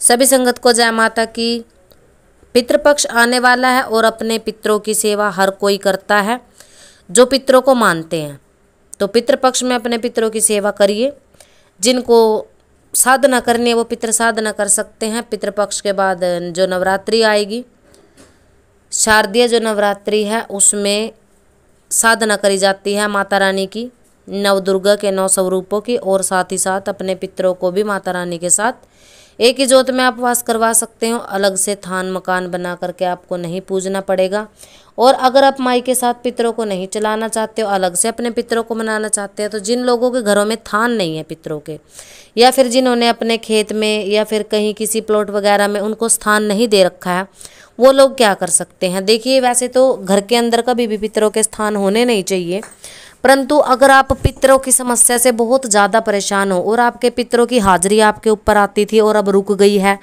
सभी संगत को जय माता की पितृपक्ष आने वाला है और अपने पितरों की सेवा हर कोई करता है जो पितरों को मानते हैं तो पितृपक्ष में अपने पितरों की सेवा करिए जिनको साधना करनी है वो पितृ साधना कर सकते हैं पितृपक्ष के बाद जो नवरात्रि आएगी शारदीय जो नवरात्रि है उसमें साधना करी जाती है माता रानी की नवदुर्गा के नौ स्वरूपों की और साथ ही साथ अपने पितरों को भी माता रानी के साथ एक ही जोत में आप वास करवा सकते हो अलग से थान मकान बना करके आपको नहीं पूजना पड़ेगा और अगर आप माई के साथ पितरों को नहीं चलाना चाहते हो अलग से अपने पितरों को मनाना चाहते हैं तो जिन लोगों के घरों में थान नहीं है पितरों के या फिर जिन्होंने अपने खेत में या फिर कहीं किसी प्लॉट वगैरह में उनको स्थान नहीं दे रखा है वो लोग क्या कर सकते हैं देखिए वैसे तो घर के अंदर कभी भी पितरों के स्थान होने नहीं चाहिए परंतु अगर आप पितरों की समस्या से बहुत ज़्यादा परेशान हो और आपके पितरों की हाजिरी आपके ऊपर आती थी और अब रुक गई है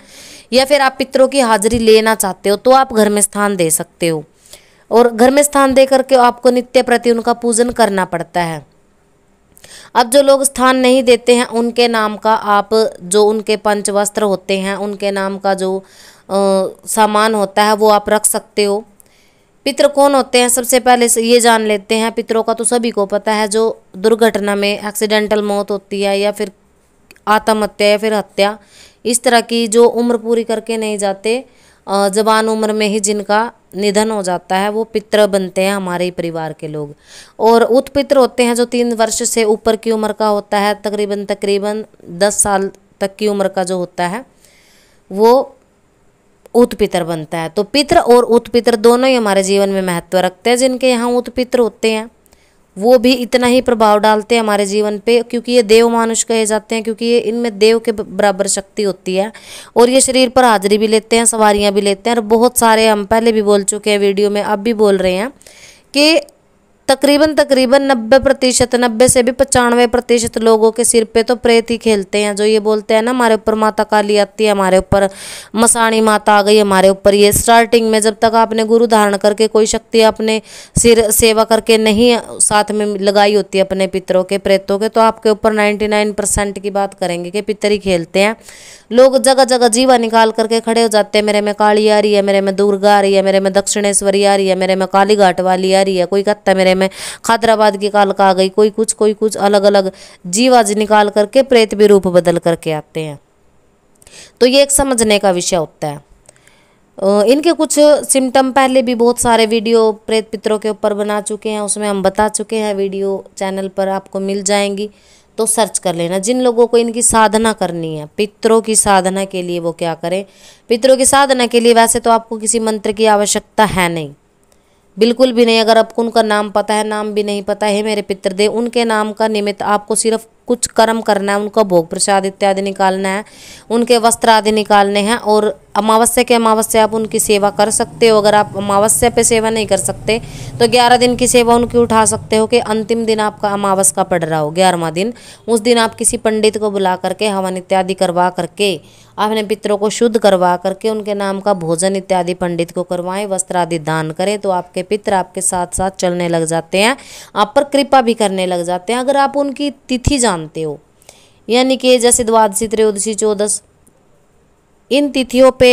या फिर आप पितरों की हाजिरी लेना चाहते हो तो आप घर में स्थान दे सकते हो और घर में स्थान दे करके आपको नित्य प्रति उनका पूजन करना पड़ता है अब जो लोग स्थान नहीं देते हैं उनके नाम का आप जो उनके पंच वस्त्र होते हैं उनके नाम का जो आ, सामान होता है वो आप रख सकते हो पितर कौन होते हैं सबसे पहले ये जान लेते हैं पितरों का तो सभी को पता है जो दुर्घटना में एक्सीडेंटल मौत होती है या फिर आत्महत्या या फिर हत्या इस तरह की जो उम्र पूरी करके नहीं जाते जवान उम्र में ही जिनका निधन हो जाता है वो पितर बनते हैं हमारे परिवार के लोग और उत्पित्र होते हैं जो तीन वर्ष से ऊपर की उम्र का होता है तकरीबन तकरीबन दस साल तक की उम्र का जो होता है वो उत्पितर बनता है तो पित्र और उत्पितर दोनों ही हमारे जीवन में महत्व रखते हैं जिनके यहाँ उत्पितर होते हैं वो भी इतना ही प्रभाव डालते हैं हमारे जीवन पे क्योंकि ये देव मानुष कहे जाते हैं क्योंकि ये इनमें देव के बराबर शक्ति होती है और ये शरीर पर हाजिरी भी लेते हैं सवारियाँ भी लेते हैं और बहुत सारे हम पहले भी बोल चुके हैं वीडियो में अब भी बोल रहे हैं कि तकरीबन तकरीबन नब्बे प्रतिशत नब्बे से भी पचानवे प्रतिशत लोगों के सिर पे तो प्रेत ही खेलते हैं जो ये बोलते हैं ना हमारे ऊपर माता काली आती है हमारे ऊपर मसाणी माता आ गई हमारे ऊपर ये स्टार्टिंग में जब तक आपने गुरु धारण करके कोई शक्ति अपने सिर सेवा करके नहीं साथ में लगाई होती है अपने पितरों के प्रेतों के तो आपके ऊपर नाइन्टी नाइन परसेंट की बात करेंगे कि पितर ही खेलते हैं लोग जगह जगह जीवा निकाल करके खड़े हो जाते हैं मेरे में काली आ रही है मेरे में दुर्गा आ रही है मेरे में दक्षिणेश्वरी आ रही है मेरे में काली घाट वाली आ रही है कोई कहता है मेरे बारे में खादराबाद की काल का आ गई कोई कुछ कोई कुछ अलग अलग जीवाज निकाल करके प्रेत भी रूप बदल करके आते हैं तो ये एक समझने का विषय होता है इनके कुछ सिम्टम पहले भी बहुत सारे वीडियो प्रेत पितरों के ऊपर बना चुके हैं उसमें हम बता चुके हैं वीडियो चैनल पर आपको मिल जाएंगी तो सर्च कर लेना जिन लोगों को इनकी साधना करनी है पितरों की साधना के लिए वो क्या करें पितरों की साधना के लिए वैसे तो आपको किसी मंत्र की आवश्यकता है नहीं बिल्कुल भी नहीं अगर आपको उनका नाम पता है नाम भी नहीं पता है मेरे पितृदेव उनके नाम का निमित्त आपको सिर्फ कुछ कर्म करना है उनका भोग प्रसाद इत्यादि निकालना है उनके वस्त्र आदि निकालने हैं और अमावस्या के अमावस्या आप उनकी सेवा कर सकते हो अगर आप अमावस्या पे सेवा नहीं कर सकते तो ग्यारह दिन की सेवा उनकी उठा सकते हो कि अंतिम दिन आपका अमावस का पड़ रहा हो ग्यारहवा दिन उस दिन आप किसी पंडित को बुला करके हवन इत्यादि करवा करके अपने पितरों को शुद्ध करवा करके उनके नाम का भोजन इत्यादि पंडित को करवाएं वस्त्र आदि दान करें तो आपके पितर आपके साथ साथ चलने लग जाते हैं आप पर कृपा भी करने लग जाते हैं अगर आप उनकी तिथि जान जानते हो यानी कि जैसे द्वादशी त्रयोदशी चौदस इन तिथियों पे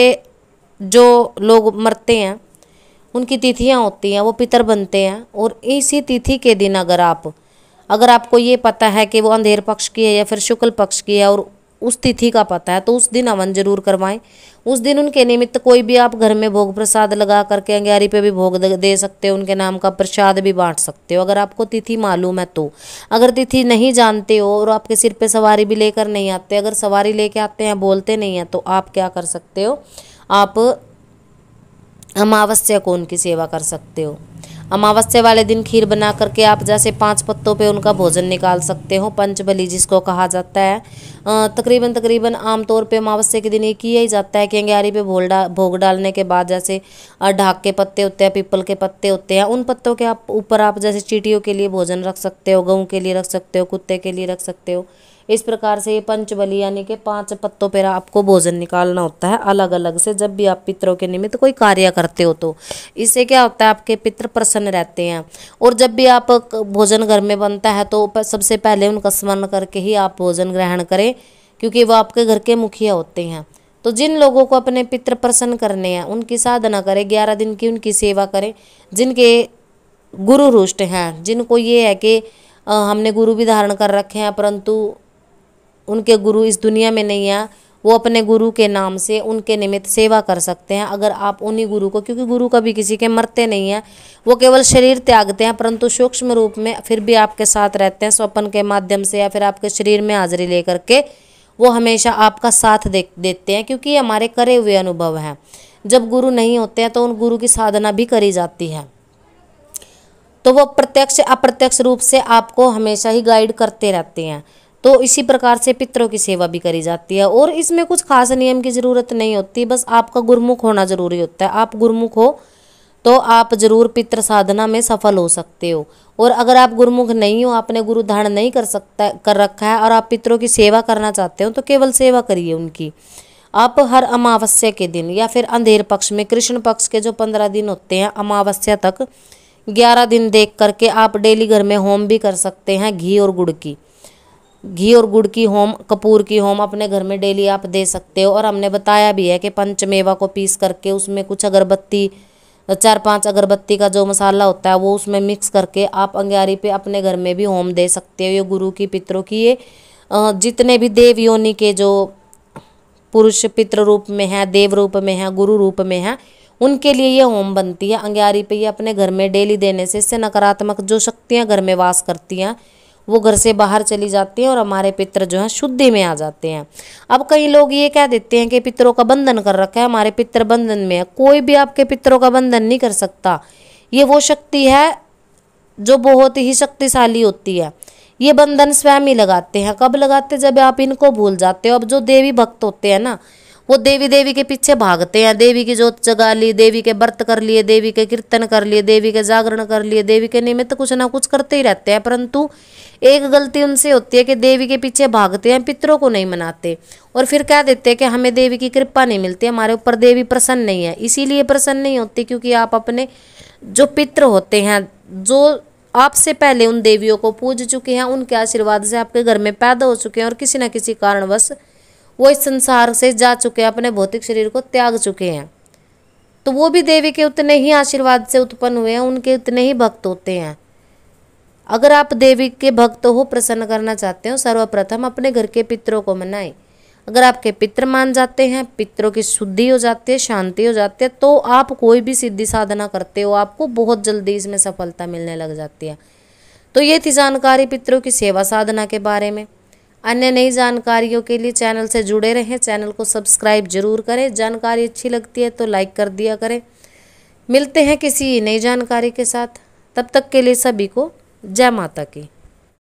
जो लोग मरते हैं उनकी तिथियां होती हैं वो पितर बनते हैं और इसी तिथि के दिन अगर आप अगर आपको ये पता है कि वो अंधेर पक्ष की है या फिर शुक्ल पक्ष की है और उस तिथि का पता है तो उस दिन हवन जरूर करवाएं उस दिन उनके निमित्त कोई भी आप घर में भोग प्रसाद लगा करके अंगारी पे भी भोग दे सकते हो उनके नाम का प्रसाद भी बांट सकते हो अगर आपको तिथि मालूम है तो अगर तिथि नहीं जानते हो और आपके सिर पे सवारी भी लेकर नहीं आते अगर सवारी लेके आते हैं बोलते नहीं हैं तो आप क्या कर सकते हो आप अमावस्या को उनकी सेवा कर सकते हो अमावस्या वाले दिन खीर बना करके आप जैसे पाँच पत्तों पे उनका भोजन निकाल सकते हो पंचबली जिसको कहा जाता है तकरीबन तकरीबन आमतौर पे अमावस्या के दिन ये किया ही जाता है किंगारी पे भोल डा भोग डालने के बाद जैसे ढाक के पत्ते होते हैं पीपल के पत्ते होते हैं उन पत्तों के आप ऊपर आप जैसे चीटियों के लिए भोजन रख सकते हो गऊ के लिए रख सकते हो कुत्ते के लिए रख सकते हो इस प्रकार से ये पंचबली यानी कि पांच पत्तों पर आपको भोजन निकालना होता है अलग अलग से जब भी आप पितरों के निमित्त कोई कार्य करते हो तो इससे क्या होता है आपके पितर प्रसन्न रहते हैं और जब भी आप भोजन घर में बनता है तो सबसे पहले उनका स्मरण करके ही आप भोजन ग्रहण करें क्योंकि वह आपके घर के मुखिया होते हैं तो जिन लोगों को अपने पितृ प्रसन्न करने हैं उनकी साधना करें ग्यारह दिन की उनकी सेवा करें जिनके गुरु रुष्ट हैं जिनको ये है कि हमने गुरु भी धारण कर रखे हैं परंतु उनके गुरु इस दुनिया में नहीं है वो अपने गुरु के नाम से उनके निमित्त सेवा कर सकते हैं अगर आप उन्हीं गुरु को क्योंकि गुरु कभी किसी के मरते नहीं हैं वो केवल शरीर त्यागते हैं परंतु सूक्ष्म रूप में फिर भी आपके साथ रहते हैं स्वपन के माध्यम से या फिर आपके शरीर में हाजिरी लेकर के वो हमेशा आपका साथ दे देते हैं क्योंकि ये हमारे करे हुए अनुभव हैं जब गुरु नहीं होते हैं तो उन गुरु की साधना भी करी जाती है तो वो प्रत्यक्ष अप्रत्यक्ष रूप से आपको हमेशा ही गाइड करते रहते हैं तो इसी प्रकार से पितरों की सेवा भी करी जाती है और इसमें कुछ खास नियम की ज़रूरत नहीं होती बस आपका गुरमुख होना ज़रूरी होता है आप गुरमुख हो तो आप जरूर पितृ साधना में सफल हो सकते हो और अगर आप गुरुमुख नहीं हो आपने गुरु धारण नहीं कर सकता कर रखा है और आप पितरों की सेवा करना चाहते हो तो केवल सेवा करिए उनकी आप हर अमावस्या के दिन या फिर अंधेर पक्ष में कृष्ण पक्ष के जो पंद्रह दिन होते हैं अमावस्या तक ग्यारह दिन देख करके आप डेली घर में होम भी कर सकते हैं घी और गुड़ की घी और गुड़ की होम कपूर की होम अपने घर में डेली आप दे सकते हो और हमने बताया भी है कि पंचमेवा को पीस करके उसमें कुछ अगरबत्ती चार पांच अगरबत्ती का जो मसाला होता है वो उसमें मिक्स करके आप अंगारी पे अपने घर में भी होम दे सकते हो ये गुरु की पितरों की ये जितने भी देव योनि के जो पुरुष पितृ रूप में है देव रूप में है गुरु रूप में है उनके लिए ये होम बनती है अंगारी पे ये अपने घर में डेली देने से इससे नकारात्मक जो शक्तियाँ घर में वास करती हैं वो घर से बाहर चली जाती हैं और हमारे पितर जो हैं शुद्धि में आ जाते हैं अब कई लोग ये कह देते हैं कि पितरों का बंधन कर रखा है हमारे पितर बंधन में है कोई भी आपके पितरों का बंधन नहीं कर सकता ये वो शक्ति है जो बहुत ही शक्तिशाली होती है ये बंधन स्वयं ही लगाते हैं कब लगाते जब आप इनको भूल जाते हो अब जो देवी भक्त होते हैं ना वो देवी देवी के पीछे भागते हैं देवी की जोत जगा ली देवी के व्रत कर लिए देवी के कीर्तन कर लिए देवी के जागरण कर लिए देवी के निमित्त कुछ ना कुछ करते ही रहते हैं परंतु एक गलती उनसे होती है कि देवी के पीछे भागते हैं पितरों को नहीं मनाते और फिर कह देते हैं कि हमें देवी की कृपा नहीं मिलती हमारे ऊपर देवी प्रसन्न नहीं है इसीलिए प्रसन्न नहीं होती क्योंकि आप अपने जो पित्र होते हैं जो आपसे पहले उन देवियों को पूज चुके हैं उनके आशीर्वाद से आपके घर में पैदा हो चुके हैं और किसी न किसी कारणवश वो इस संसार से जा चुके हैं अपने भौतिक शरीर को त्याग चुके हैं तो वो भी देवी के उतने ही आशीर्वाद से उत्पन्न हुए हैं उनके उतने ही भक्त होते हैं अगर आप देवी के भक्त हो प्रसन्न करना चाहते हो सर्वप्रथम अपने घर के पितरों को मनाएं अगर आपके पितर मान जाते हैं पितरों की शुद्धि हो जाती है शांति हो जाती है तो आप कोई भी सिद्धि साधना करते हो आपको बहुत जल्दी इसमें सफलता मिलने लग जाती है तो ये थी जानकारी पितरों की सेवा साधना के बारे में अन्य नई जानकारियों के लिए चैनल से जुड़े रहें चैनल को सब्सक्राइब जरूर करें जानकारी अच्छी लगती है तो लाइक कर दिया करें मिलते हैं किसी नई जानकारी के साथ तब तक के लिए सभी को जय माता की